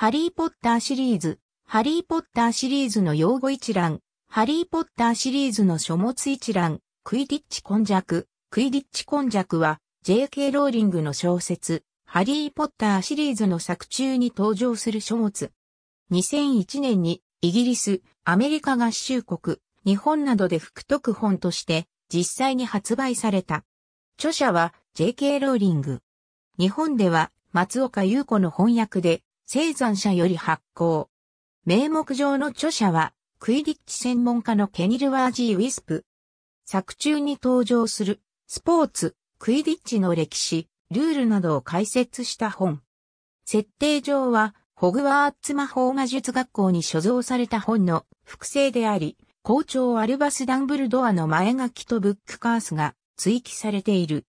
ハリーポッターシリーズ、ハリーポッターシリーズの用語一覧、ハリーポッターシリーズの書物一覧、クイディッチ根弱、クイディッチ根弱は、J.K. ローリングの小説、ハリーポッターシリーズの作中に登場する書物。2001年に、イギリス、アメリカ合衆国、日本などで副読本として、実際に発売された。著者は、J.K. ローリング。日本では、松岡優子の翻訳で、生産者より発行。名目上の著者は、クイディッチ専門家のケニルワージー・ウィスプ。作中に登場する、スポーツ、クイディッチの歴史、ルールなどを解説した本。設定上は、ホグワーツ魔法魔術学校に所蔵された本の複製であり、校長アルバス・ダンブルドアの前書きとブックカースが追記されている。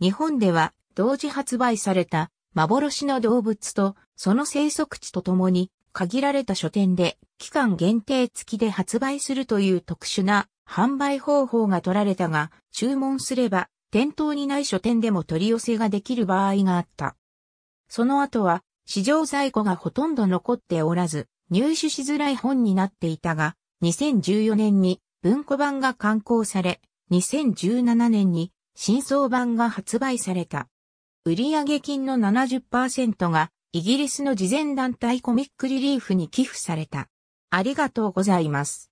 日本では同時発売された幻の動物とその生息地とともに、限られた書店で、期間限定付きで発売するという特殊な販売方法が取られたが、注文すれば、店頭にない書店でも取り寄せができる場合があった。その後は、市場在庫がほとんど残っておらず、入手しづらい本になっていたが、2014年に文庫版が刊行され、2017年に新装版が発売された。売上金の70%がイギリスの慈善団体コミックリリーフに寄付された。ありがとうございます。